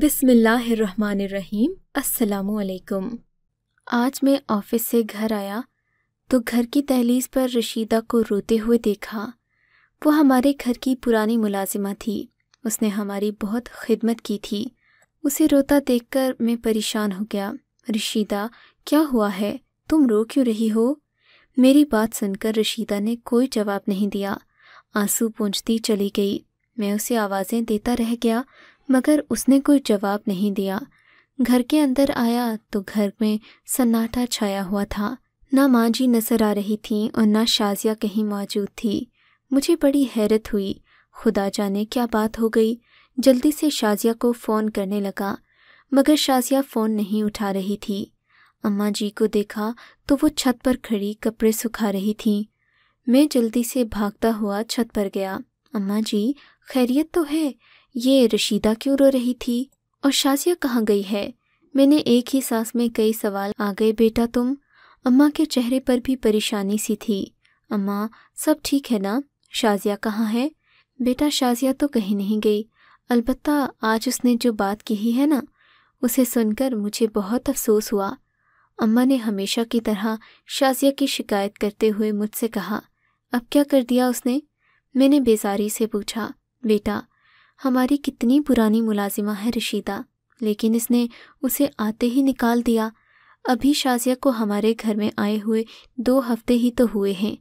बिसमीम अस्सलाम आज मैं ऑफिस से घर आया तो घर की तहलीज पर रशीदा को रोते हुए देखा वो हमारे घर की पुरानी मुलाजिमा थी उसने हमारी बहुत खिदमत की थी उसे रोता देखकर मैं परेशान हो गया रशीदा क्या हुआ है तुम रो क्यों रही हो मेरी बात सुनकर रशीदा ने कोई जवाब नहीं दिया आंसू पूछती चली गई मैं उसे आवाज़ें देता रह गया मगर उसने कोई जवाब नहीं दिया घर के अंदर आया तो घर में सन्नाटा छाया हुआ था ना माँ जी नज़र आ रही थीं और ना शाजिया कहीं मौजूद थी मुझे बड़ी हैरत हुई खुदा जाने क्या बात हो गई जल्दी से शाजिया को फ़ोन करने लगा मगर शाजिया फ़ोन नहीं उठा रही थी अम्मा जी को देखा तो वो छत पर खड़ी कपड़े सुखा रही थीं मैं जल्दी से भागता हुआ छत पर गया अम्मा जी खैरियत तो है ये रशीदा क्यों रो रही थी और शाजिया कहाँ गई है मैंने एक ही सांस में कई सवाल आ गए बेटा तुम अम्मा के चेहरे पर भी परेशानी सी थी अम्मा सब ठीक है ना शाजिया कहाँ है बेटा शाजिया तो कहीं नहीं गई अलबत्ता आज उसने जो बात कही है ना उसे सुनकर मुझे बहुत अफसोस हुआ अम्मा ने हमेशा की तरह शाजिया की शिकायत करते हुए मुझसे कहा अब क्या कर दिया उसने मैंने बेजारी से पूछा बेटा हमारी कितनी पुरानी मुलाजिमा है रशीदा लेकिन इसने उसे आते ही निकाल दिया अभी शाजिया को हमारे घर में आए हुए दो हफ्ते ही तो हुए हैं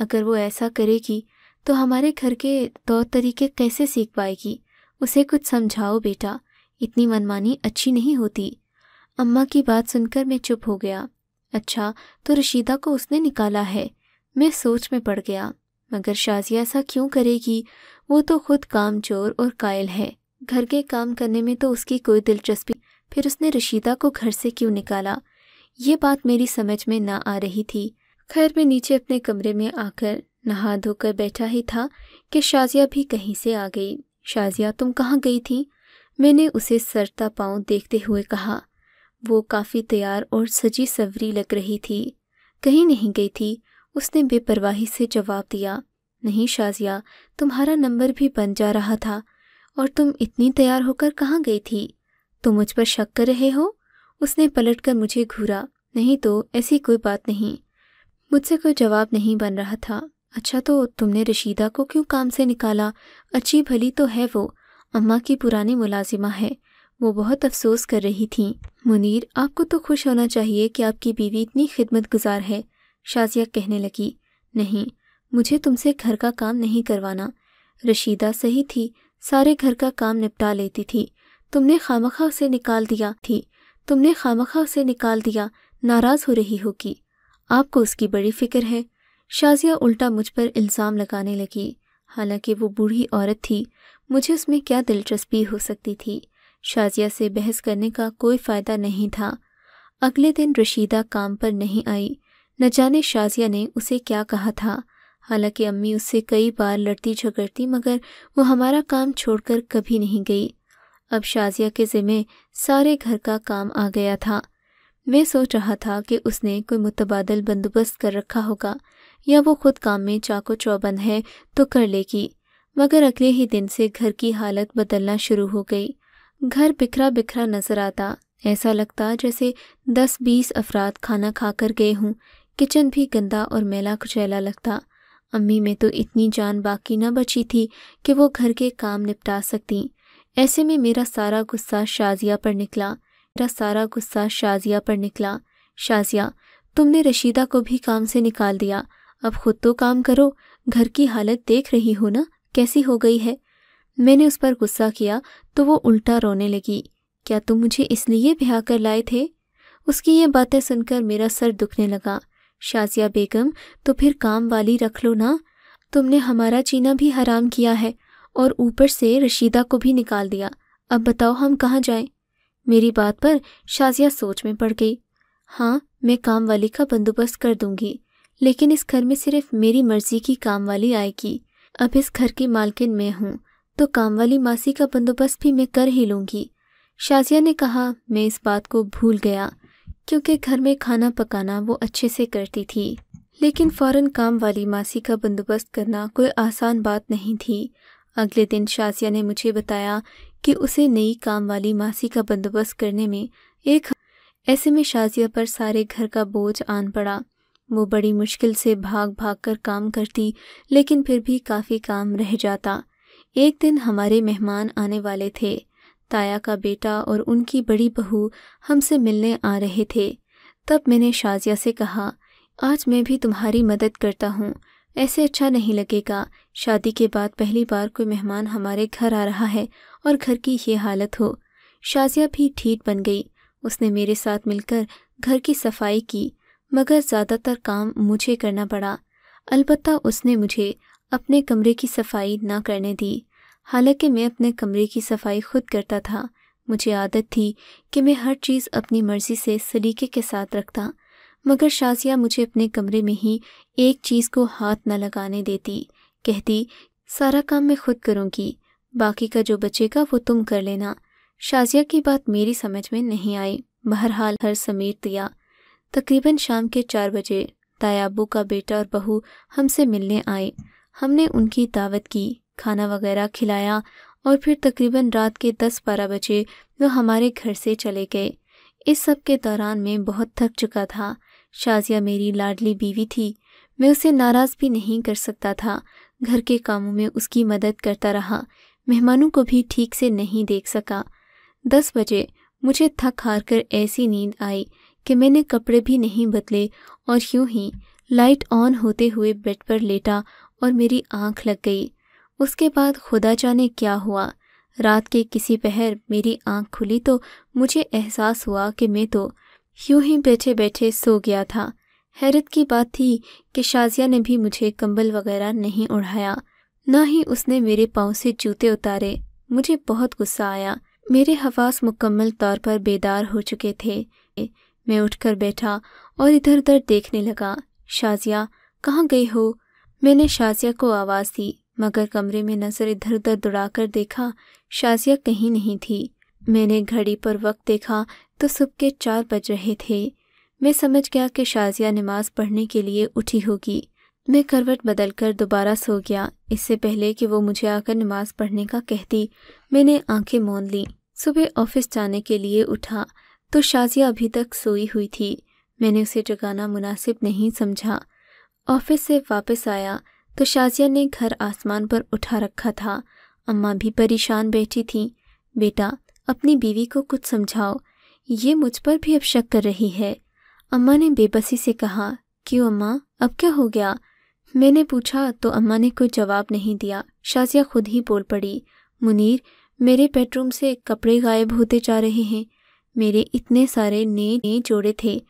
अगर वो ऐसा करेगी तो हमारे घर के तौर तरीके कैसे सीख पाएगी उसे कुछ समझाओ बेटा इतनी मनमानी अच्छी नहीं होती अम्मा की बात सुनकर मैं चुप हो गया अच्छा तो रशीदा को उसने निकाला है मैं सोच में पड़ गया मगर शाजिया ऐसा क्यों करेगी वो तो खुद काम चोर और कायल है घर के काम करने में तो उसकी कोई दिलचस्पी फिर उसने रशीदा को घर से क्यों निकाला ये बात मेरी समझ में ना आ रही थी खैर मैं नीचे अपने कमरे में आकर नहा धोकर बैठा ही था कि शाजिया भी कहीं से आ गई शाजिया तुम कहाँ गई थी मैंने उसे सरता पाँव देखते हुए कहा वो काफ़ी तैयार और सजी सवरी लग रही थी कहीं नहीं गई थी उसने बेपरवाही से जवाब दिया नहीं शाजिया तुम्हारा नंबर भी बन जा रहा था और तुम इतनी तैयार होकर कहाँ गई थी तुम मुझ पर शक कर रहे हो उसने पलट कर मुझे घूरा नहीं तो ऐसी कोई बात नहीं मुझसे कोई जवाब नहीं बन रहा था अच्छा तो तुमने रशीदा को क्यों काम से निकाला अच्छी भली तो है वो अम्मा की पुरानी मुलाजिमा है वो बहुत अफसोस कर रही थी मुनीर आपको तो खुश होना चाहिए कि आपकी बीवी इतनी खिदमत गुजार है शाजिया कहने लगी नहीं मुझे तुमसे घर का काम नहीं करवाना रशीदा सही थी सारे घर का काम निपटा लेती थी तुमने खामखा से निकाल दिया थी तुमने खामखा से निकाल दिया नाराज हो रही होगी आपको उसकी बड़ी फिक्र है शाजिया उल्टा मुझ पर इल्ज़ाम लगाने लगी हालांकि वो बूढ़ी औरत थी मुझे उसमें क्या दिलचस्पी हो सकती थी शाजिया से बहस करने का कोई फ़ायदा नहीं था अगले दिन रशीदा काम पर नहीं आई न जाने शाजिया ने उसे क्या कहा था हालांकि अम्मी उससे कई बार लड़ती झगड़ती मगर वो हमारा काम छोड़कर कभी नहीं गई अब शाजिया के ज़िम्मे सारे घर का काम आ गया था मैं सोच रहा था कि उसने कोई मुतबादल बंदोबस्त कर रखा होगा या वो खुद काम में चाको चौबंद है तो कर लेगी मगर अगले ही दिन से घर की हालत बदलना शुरू हो गई घर बिखरा बिखरा नज़र आता ऐसा लगता जैसे दस बीस अफराद खाना खाकर गए हों किचन भी गंदा और मेला कुचैला लगता अम्मी में तो इतनी जान बाकी न बची थी कि वो घर के काम निपटा सकती ऐसे में मेरा सारा गुस्सा शाजिया पर निकला मेरा सारा गुस्सा शाजिया पर निकला शाजिया तुमने रशीदा को भी काम से निकाल दिया अब खुद तो काम करो घर की हालत देख रही हो ना कैसी हो गई है मैंने उस पर गुस्सा किया तो वो उल्टा रोने लगी क्या तुम मुझे इसलिए ब्याह कर लाए थे उसकी ये बातें सुनकर मेरा सर दुखने लगा शाजिया बेगम तो फिर काम वाली रख लो ना तुमने हमारा जीना भी हराम किया है और ऊपर से रशीदा को भी निकाल दिया अब बताओ हम कहाँ जाएं? मेरी बात पर शाजिया सोच में पड़ गई हाँ मैं काम वाली का बंदोबस्त कर दूंगी लेकिन इस घर में सिर्फ मेरी मर्जी की काम वाली आएगी अब इस घर की मालकिन मैं हूँ तो काम वाली मासी का बंदोबस्त भी मैं कर ही लूँगी शाजिया ने कहा मैं इस बात को भूल गया क्योंकि घर में खाना पकाना वो अच्छे से करती थी लेकिन फौरन काम वाली मासी का बंदोबस्त करना कोई आसान बात नहीं थी अगले दिन शाजिया ने मुझे बताया कि उसे नई काम वाली मासी का बंदोबस्त करने में एक ऐसे में शाजिया पर सारे घर का बोझ आन पड़ा वो बड़ी मुश्किल से भाग भाग कर काम करती लेकिन फिर भी काफ़ी काम रह जाता एक दिन हमारे मेहमान आने वाले थे ताया का बेटा और उनकी बड़ी बहू हमसे मिलने आ रहे थे तब मैंने शाजिया से कहा आज मैं भी तुम्हारी मदद करता हूँ ऐसे अच्छा नहीं लगेगा शादी के बाद पहली बार कोई मेहमान हमारे घर आ रहा है और घर की ये हालत हो शाजिया भी ठीक बन गई उसने मेरे साथ मिलकर घर की सफाई की मगर ज़्यादातर काम मुझे करना पड़ा अलबत्ता उसने मुझे अपने कमरे की सफाई ना करने दी हालांकि मैं अपने कमरे की सफाई खुद करता था मुझे आदत थी कि मैं हर चीज़ अपनी मर्ज़ी से सलीके के साथ रखता मगर शाजिया मुझे अपने कमरे में ही एक चीज़ को हाथ न लगाने देती कहती सारा काम मैं खुद करूँगी बाकी का जो बचेगा वो तुम कर लेना शाजिया की बात मेरी समझ में नहीं आई बहरहाल हर समेट दिया तकरीबन शाम के चार बजे तायाबू का बेटा और बहू हमसे मिलने आए हमने उनकी दावत की खाना वगैरह खिलाया और फिर तकरीबन रात के दस बारह बजे वो हमारे घर से चले गए इस सब के दौरान मैं बहुत थक चुका था शाजिया मेरी लाडली बीवी थी मैं उसे नाराज़ भी नहीं कर सकता था घर के कामों में उसकी मदद करता रहा मेहमानों को भी ठीक से नहीं देख सका दस बजे मुझे थक हार कर ऐसी नींद आई कि मैंने कपड़े भी नहीं बदले और यूं ही लाइट ऑन होते हुए बेड पर लेटा और मेरी आंख लग गई उसके बाद खुदा जाने क्या हुआ रात के किसी पहर मेरी आंख खुली तो मुझे एहसास हुआ कि मैं तो यूं ही बैठे बैठे सो गया था हैरत की बात थी कि शाजिया ने भी मुझे कंबल वगैरह नहीं उड़ाया न ही उसने मेरे पाँव से जूते उतारे मुझे बहुत गुस्सा आया मेरे हवास मुकम्मल तौर पर बेदार हो चुके थे मैं उठकर बैठा और इधर उधर देखने लगा शाजिया कहाँ गई हो मैंने शाजिया को आवाज़ दी मगर कमरे में नज़र इधर उधर दौड़ाकर देखा शाजिया कहीं नहीं थी मैंने घड़ी पर वक्त देखा तो सुबह के चार बज रहे थे मैं समझ गया कि शाजिया नमाज पढ़ने के लिए उठी होगी मैं करवट बदल कर दोबारा सो गया इससे पहले कि वो मुझे आकर नमाज पढ़ने का कहती मैंने आंखें मोन ली सुबह ऑफिस जाने के लिए उठा तो शाजिया अभी तक सोई हुई थी मैंने उसे जगाना मुनासिब नहीं समझा ऑफिस से वापस आया तो शाजिया ने घर आसमान पर उठा रखा था अम्मा भी परेशान बैठी थी बेटा अपनी बीवी को कुछ समझाओ ये मुझ पर भी अब शक कर रही है अम्मा ने बेबसी से कहा क्यों अम्मा अब क्या हो गया मैंने पूछा तो अम्मा ने कोई जवाब नहीं दिया शाजिया खुद ही बोल पड़ी मुनीर मेरे बेडरूम से कपड़े गायब होते जा रहे हैं मेरे इतने सारे नए नए जोड़े थे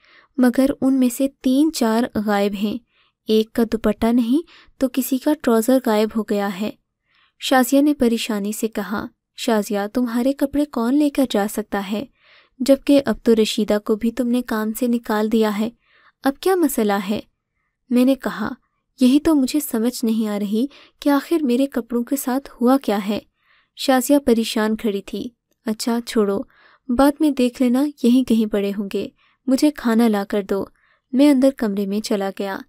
मगर उनमें से तीन चार गायब हैं एक का दुपट्टा नहीं तो किसी का ट्रॉजर गायब हो गया है शाजिया ने परेशानी से कहा शाजिया तुम्हारे कपड़े कौन लेकर जा सकता है जबकि अब तो रशीदा को भी तुमने काम से निकाल दिया है अब क्या मसला है मैंने कहा यही तो मुझे समझ नहीं आ रही कि आखिर मेरे कपड़ों के साथ हुआ क्या है शाजिया परेशान खड़ी थी अच्छा छोड़ो बाद में देख लेना यहीं कहीं पड़े होंगे मुझे खाना ला कर दो मैं अंदर कमरे में चला गया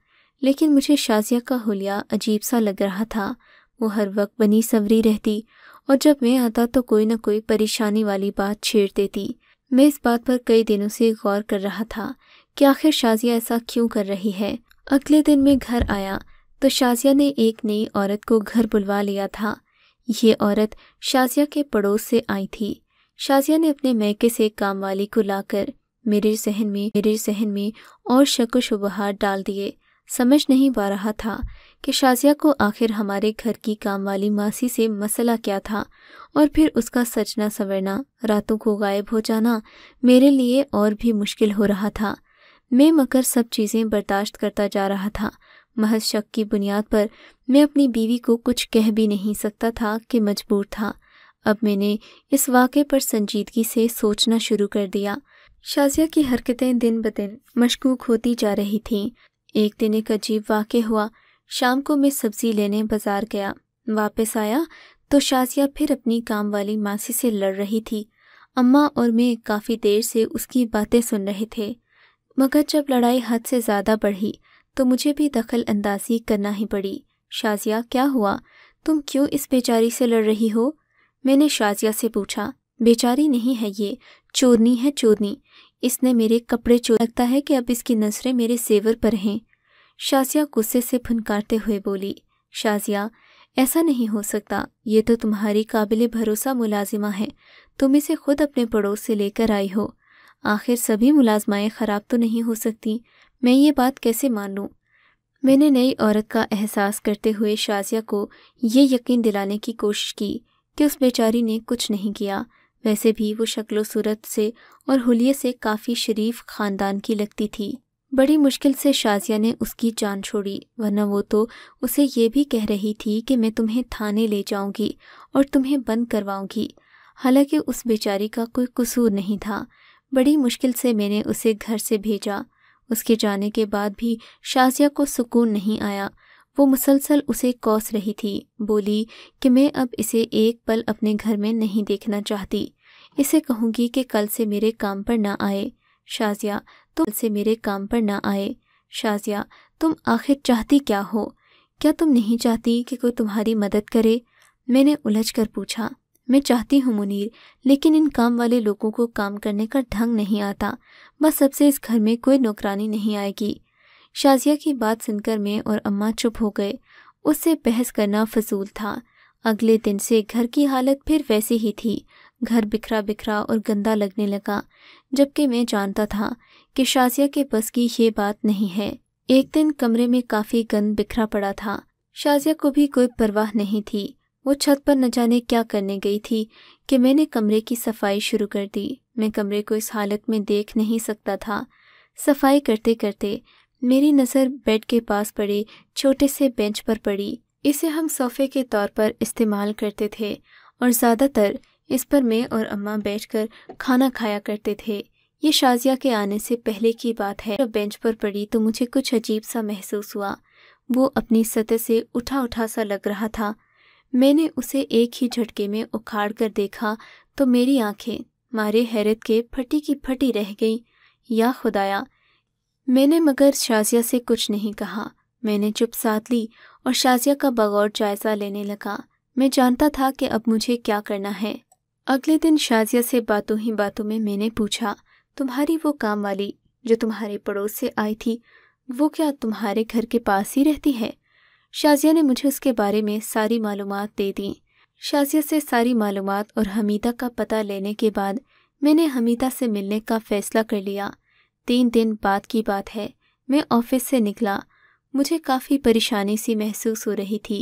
लेकिन मुझे शाजिया का हुलिया अजीब सा लग रहा था वो हर वक्त बनी सवरी रहती और जब मैं आता तो कोई ना कोई परेशानी वाली बात छेड़ देती मैं इस बात पर कई दिनों से गौर कर रहा था कि आखिर शाजिया ऐसा क्यों कर रही है अगले दिन मैं घर आया तो शाजिया ने एक नई औरत को घर बुलवा लिया था ये औरत शाजिया के पड़ोस से आई थी शाजिया ने अपने मैके से काम वाली को लाकर मेरे जहन में मेरे जहन में और शक शुबहार डाल दिए समझ नहीं पा रहा था कि शाजिया को आखिर हमारे घर की काम वाली मासी से मसला क्या था और फिर उसका सचना सवरना रातों को गायब हो जाना मेरे लिए और भी मुश्किल हो रहा था मैं मकर सब चीज़ें बर्दाश्त करता जा रहा था महज शक की बुनियाद पर मैं अपनी बीवी को कुछ कह भी नहीं सकता था कि मजबूर था अब मैंने इस वाक़े पर संजीदगी से सोचना शुरू कर दिया शाजिया की हरकतें दिन ब दिन मशकूक होती जा रही थीं एक दिन एक अजीब वाक्य हुआ शाम को मैं सब्जी लेने बाजार गया वापस आया तो शाजिया फिर अपनी काम वाली मासी से लड़ रही थी अम्मा और मैं काफ़ी देर से उसकी बातें सुन रहे थे मगर जब लड़ाई हद से ज़्यादा बढ़ी तो मुझे भी दखल अंदाजी करना ही पड़ी शाजिया क्या हुआ तुम क्यों इस बेचारी से लड़ रही हो मैंने शाजिया से पूछा बेचारी नहीं है ये चोरनी है चोरनी इसने मेरे कपड़े चो लगता है कि अब इसकी नजरें मेरे सेवर पर हैं शाजिया गुस्से से फुनकारते हुए बोली शाजिया ऐसा नहीं हो सकता ये तो तुम्हारी काबिल भरोसा मुलाजिमा है तुम इसे खुद अपने पड़ोस से लेकर आई हो आखिर सभी मुलाजमाएँ ख़राब तो नहीं हो सकती मैं ये बात कैसे मान लूँ मैंने नई औरत का एहसास करते हुए शाजिया को ये यकीन दिलाने की कोशिश की कि उस बेचारी ने कुछ नहीं किया वैसे भी वो शक्ल सूरत से और हुलिये से काफ़ी शरीफ खानदान की लगती थी बड़ी मुश्किल से शाजिया ने उसकी जान छोड़ी वरना वो तो उसे ये भी कह रही थी कि मैं तुम्हें थाने ले जाऊंगी और तुम्हें बंद करवाऊंगी हालांकि उस बेचारी का कोई कसूर नहीं था बड़ी मुश्किल से मैंने उसे घर से भेजा उसके जाने के बाद भी शाजिया को सुकून नहीं आया वो मुसलसल उसे कोस रही थी बोली कि मैं अब इसे एक पल अपने घर में नहीं देखना चाहती इसे कहूंगी कि कल से मेरे काम पर ना आए शाजिया तुम कल से मेरे काम पर ना आए शाजिया तुम आखिर चाहती क्या हो क्या तुम नहीं चाहती कि कोई तुम्हारी मदद करे मैंने उलझ कर पूछा मैं चाहती हूँ मुनीर लेकिन इन काम वाले लोगों को काम करने का ढंग नहीं आता बस अब से इस घर में कोई नौकरानी नहीं आएगी शाजिया की बात सुनकर मैं और अम्मा चुप हो गए उससे बहस करना फजूल था अगले दिन से घर की हालत फिर वैसी ही थी घर बिखरा बिखरा और गंदा लगने लगा जबकि मैं जानता था कि शाजिया के बस की ये बात नहीं है एक दिन कमरे में काफ़ी गंद बिखरा पड़ा था शाजिया को भी कोई परवाह नहीं थी वो छत पर न जाने क्या करने गई थी कि मैंने कमरे की सफाई शुरू कर दी मैं कमरे को इस हालत में देख नहीं सकता था सफाई करते करते मेरी नज़र बेड के पास पड़े छोटे से बेंच पर पड़ी इसे हम सोफ़े के तौर पर इस्तेमाल करते थे और ज़्यादातर इस पर मैं और अम्मा बैठकर खाना खाया करते थे ये शाजिया के आने से पहले की बात है जब बेंच पर पड़ी तो मुझे कुछ अजीब सा महसूस हुआ वो अपनी सतह से उठा उठा सा लग रहा था मैंने उसे एक ही झटके में उखाड़ कर देखा तो मेरी आंखें मारे हैरत के फटी की फटी रह गईं या खुदाया मैंने मगर शाजिया से कुछ नहीं कहा मैंने चुप साथ ली और शाजिया का बगौर जायज़ा लेने लगा मैं जानता था कि अब मुझे क्या करना है अगले दिन शाजिया से बातों ही बातों में मैंने पूछा तुम्हारी वो काम वाली जो तुम्हारे पड़ोस से आई थी वो क्या तुम्हारे घर के पास ही रहती है शाजिया ने मुझे उसके बारे में सारी मालूम दे दी शाजिया से सारी मालूम और हमीदा का पता लेने के बाद मैंने हमीदा से मिलने का फ़ैसला कर लिया तीन दिन बाद की बात है मैं ऑफिस से निकला मुझे काफ़ी परेशानी सी महसूस हो रही थी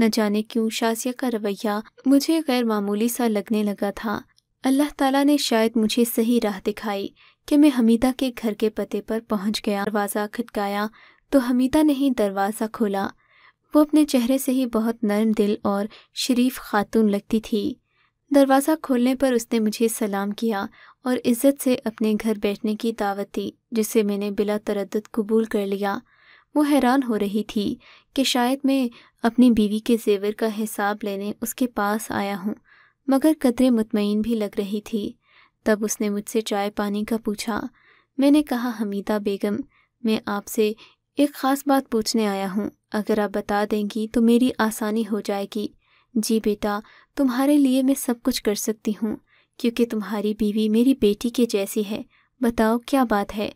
न जाने क्यों शाजिया का रवैया मुझे गैर मामूली सा लगने लगा था अल्लाह ताला ने शायद मुझे सही राह दिखाई कि मैं हमीदा के घर के पते पर पहुंच गया दरवाज़ा खटकाया तो हमीदा ने ही दरवाज़ा खोला वो अपने चेहरे से ही बहुत नरम दिल और शरीफ खातून लगती थी दरवाज़ा खोलने पर उसने मुझे सलाम किया और इज़्ज़त से अपने घर बैठने की दावत दी जिसे मैंने बिला तरद कबूल कर लिया वो हैरान हो रही थी कि शायद मैं अपनी बीवी के जेवर का हिसाब लेने उसके पास आया हूँ मगर कदरे मुतमिन भी लग रही थी तब उसने मुझसे चाय पानी का पूछा मैंने कहा हमीदा बेगम मैं आपसे एक ख़ास बात पूछने आया हूँ अगर आप बता देंगी तो मेरी आसानी हो जाएगी जी बेटा तुम्हारे लिए मैं सब कुछ कर सकती हूँ क्योंकि तुम्हारी बीवी मेरी बेटी के जैसी है बताओ क्या बात है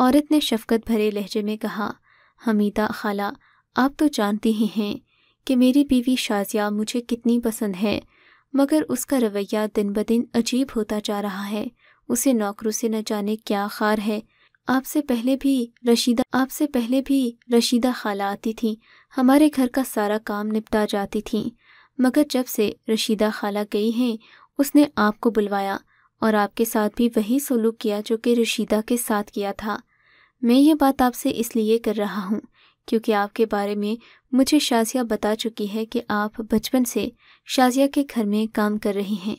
औरत ने शफकत भरे लहजे में कहा हमीदा खाला आप तो जानती ही हैं कि मेरी बीवी शाजिया मुझे कितनी पसंद है मगर उसका रवैया दिन ब दिन अजीब होता जा रहा है उसे नौकरों से न जाने क्या खार है आपसे पहले भी रशीदा आपसे पहले भी रशीदा खाला आती थी हमारे घर का सारा काम निपटा जाती थी मगर जब से रशीदा खाला गई हैं उसने आपको बुलवाया और आपके साथ भी वही सलूक किया जो कि रशीदा के साथ किया था मैं ये बात आपसे इसलिए कर रहा हूँ क्योंकि आपके बारे में मुझे शाजिया बता चुकी है कि आप बचपन से शाजिया के घर में काम कर रही हैं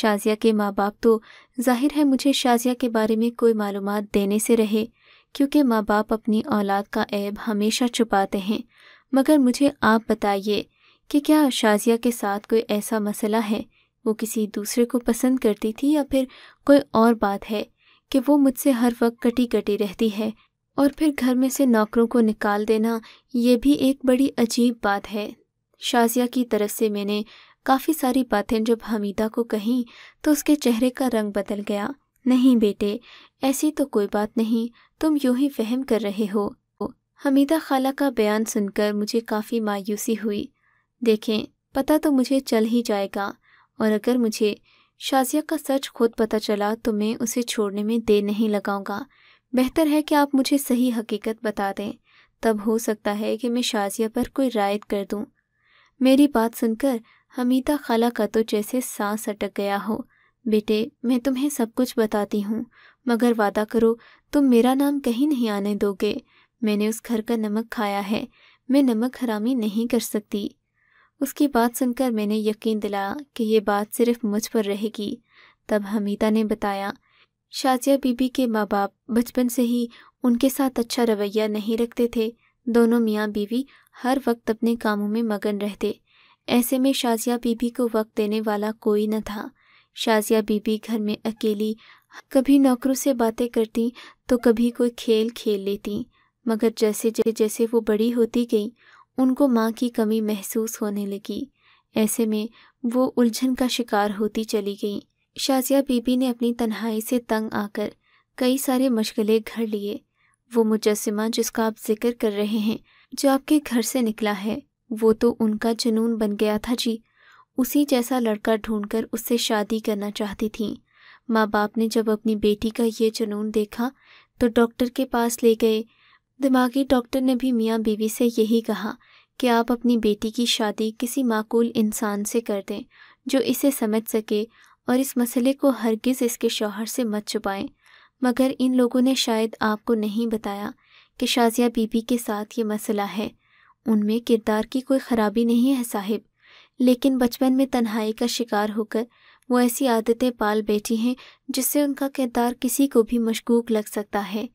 शाजिया के माँ बाप तो जाहिर है मुझे शाजिया के बारे में कोई मालूम देने से रहे क्योंकि माँ बाप अपनी औलाद का ऐब हमेशा छुपाते हैं मगर मुझे आप बताइए कि क्या शाजिया के साथ कोई ऐसा मसला है वो किसी दूसरे को पसंद करती थी या फिर कोई और बात है कि वो मुझसे हर वक्त कटी कटी रहती है और फिर घर में से नौकरों को निकाल देना ये भी एक बड़ी अजीब बात है शाजिया की तरफ से मैंने काफ़ी सारी बातें जब हमीदा को कहीं तो उसके चेहरे का रंग बदल गया नहीं बेटे ऐसी तो कोई बात नहीं तुम यूँ ही फहम कर रहे हो हमीदा खाला का बयान सुनकर मुझे काफ़ी मायूसी हुई देखें पता तो मुझे चल ही जाएगा और अगर मुझे शाजिया का सच खुद पता चला तो मैं उसे छोड़ने में देर नहीं लगाऊंगा बेहतर है कि आप मुझे सही हकीकत बता दें तब हो सकता है कि मैं शाजिया पर कोई रायत कर दूं। मेरी बात सुनकर हमीदा खाला का तो जैसे सांस अटक गया हो बेटे मैं तुम्हें सब कुछ बताती हूँ मगर वादा करो तुम मेरा नाम कहीं नहीं आने दोगे मैंने उस घर का नमक खाया है मैं नमक हरामी नहीं कर सकती उसकी बात सुनकर मैंने यकीन दिलाया कि ये बात सिर्फ मुझ पर रहेगी तब हमीदा ने बताया शाजिया बीबी के माँ बाप बचपन से ही उनके साथ अच्छा रवैया नहीं रखते थे दोनों मियाँ बीवी हर वक्त अपने कामों में मगन रहते ऐसे में शाजिया बीबी को वक्त देने वाला कोई न था शाजिया बीबी घर में अकेली कभी नौकरों से बातें करती तो कभी कोई खेल खेल लेती मगर जैसे जैसे वो बड़ी होती गई उनको माँ की कमी महसूस होने लगी ऐसे में वो उलझन का शिकार होती चली गई शाजिया बीबी ने अपनी तन्हाई से तंग आकर कई सारे मशगले घर लिए वो मुजस्मा जिसका आप जिक्र कर रहे हैं जो आपके घर से निकला है वो तो उनका जुनून बन गया था जी उसी जैसा लड़का ढूंढकर उससे शादी करना चाहती थी माँ बाप ने जब अपनी बेटी का ये जुनून देखा तो डॉक्टर के पास ले गए दिमागी डॉक्टर ने भी मियाँ बीवी से यही कहा कि आप अपनी बेटी की शादी किसी माकूल इंसान से कर दें जो इसे समझ सके और इस मसले को हरगिज़ इसके शौहर से मत छुपाएं मगर इन लोगों ने शायद आपको नहीं बताया कि शाजिया बीबी के साथ ये मसला है उनमें किरदार की कोई ख़राबी नहीं है साहिब लेकिन बचपन में तन्हाई का शिकार होकर वो ऐसी आदतें पाल बैठी हैं जिससे उनका किरदार किसी को भी मशकूक लग सकता है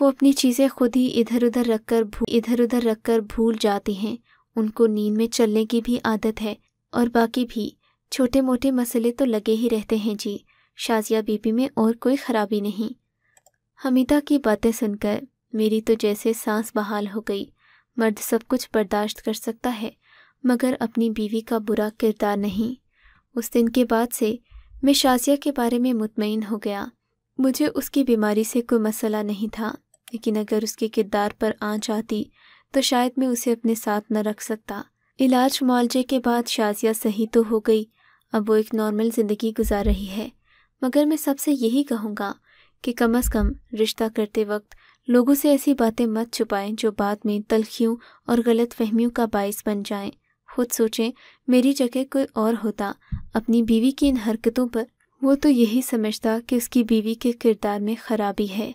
वो अपनी चीज़ें खुद ही इधर उधर रख कर इधर उधर रख कर भूल जाते हैं उनको नींद में चलने की भी आदत है और बाकी भी छोटे मोटे मसले तो लगे ही रहते हैं जी शाजिया बीबी में और कोई ख़राबी नहीं हमीदा की बातें सुनकर मेरी तो जैसे सांस बहाल हो गई मर्द सब कुछ बर्दाश्त कर सकता है मगर अपनी बीवी का बुरा किरदार नहीं उस दिन के बाद से मैं शाजिया के बारे में मुतमिन हो गया मुझे उसकी बीमारी से कोई मसला नहीं था लेकिन अगर उसके किरदार पर आँच आती तो शायद मैं उसे अपने साथ न रख सकता इलाज मुआवजे के बाद शाजिया सही तो हो गई अब वो एक नॉर्मल ज़िंदगी गुजार रही है मगर मैं सबसे यही कहूँगा कि कम अज़ कम रिश्ता करते वक्त लोगों से ऐसी बातें मत छुपाएं जो बाद में तलखियों और गलत फहमियों का बायस बन जाएं। खुद सोचें मेरी जगह कोई और होता अपनी बीवी की इन हरकतों पर वो तो यही समझता कि उसकी बीवी के किरदार में खराबी है